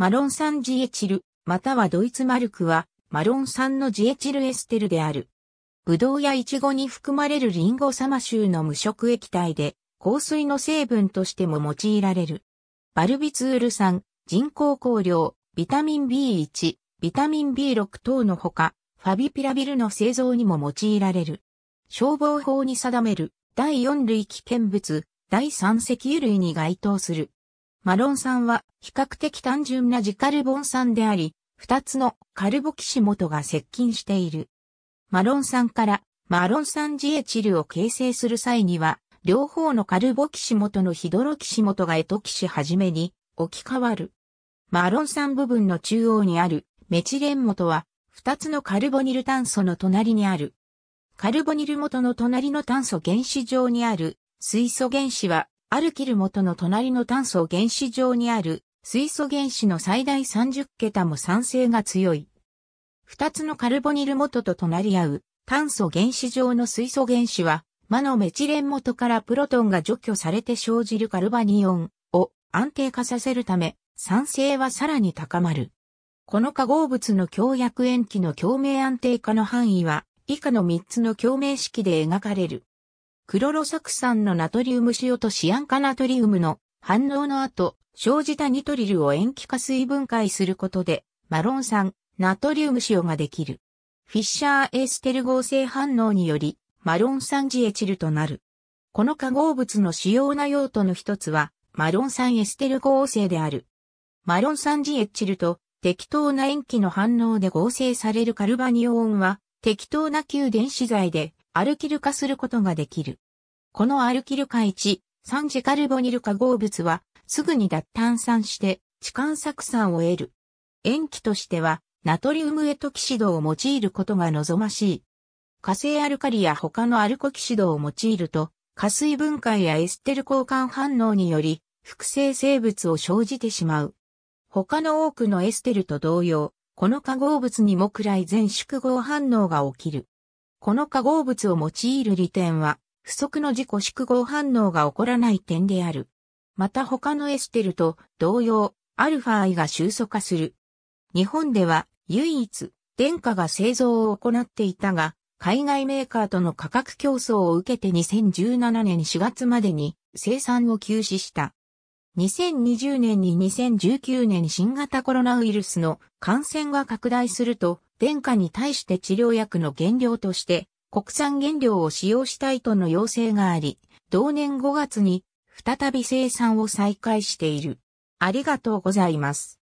マロン酸ジエチル、またはドイツマルクは、マロン酸のジエチルエステルである。ブドウやイチゴに含まれるリンゴサマ臭の無色液体で、香水の成分としても用いられる。バルビツール酸、人工香料、ビタミン B1、ビタミン B6 等のほか、ファビピラビルの製造にも用いられる。消防法に定める第4類危険物、第3石油類に該当する。マロン酸は比較的単純なジカルボン酸であり、二つのカルボキシ元が接近している。マロン酸からマロン酸ジエチルを形成する際には、両方のカルボキシ元のヒドロキシ元がエトキシはじめに置き換わる。マロン酸部分の中央にあるメチレン元は、二つのカルボニル炭素の隣にある。カルボニル元の隣の炭素原子上にある水素原子はアルキル元の隣の炭素原子上にある水素原子の最大30桁も酸性が強い。二つのカルボニル元と隣り合う炭素原子上の水素原子は、魔のメチレン元からプロトンが除去されて生じるカルバニオンを安定化させるため、酸性はさらに高まる。この化合物の強薬塩基の共鳴安定化の範囲は、以下の3つの共鳴式で描かれる。クロロ酢酸のナトリウム塩とシアン化ナトリウムの反応の後、生じたニトリルを塩基化水分解することで、マロン酸、ナトリウム塩ができる。フィッシャーエーステル合成反応により、マロン酸ジエチルとなる。この化合物の主要な用途の一つは、マロン酸エステル合成である。マロン酸ジエチルと適当な塩基の反応で合成されるカルバニオンは、適当な旧電子材でアルキル化することができる。このアルキル化1、三次カルボニル化合物は、すぐに脱炭酸して、置換酢酸を得る。塩基としては、ナトリウムエトキシドを用いることが望ましい。火星アルカリや他のアルコキシドを用いると、加水分解やエステル交換反応により、複製生物を生じてしまう。他の多くのエステルと同様、この化合物にもくらい全縮合反応が起きる。この化合物を用いる利点は、不足の自己縮合反応が起こらない点である。また他のエステルと同様、アルファイが収束化する。日本では唯一、電化が製造を行っていたが、海外メーカーとの価格競争を受けて2017年4月までに生産を休止した。2020年に2019年新型コロナウイルスの感染が拡大すると、殿下に対して治療薬の原料として国産原料を使用したいとの要請があり、同年5月に再び生産を再開している。ありがとうございます。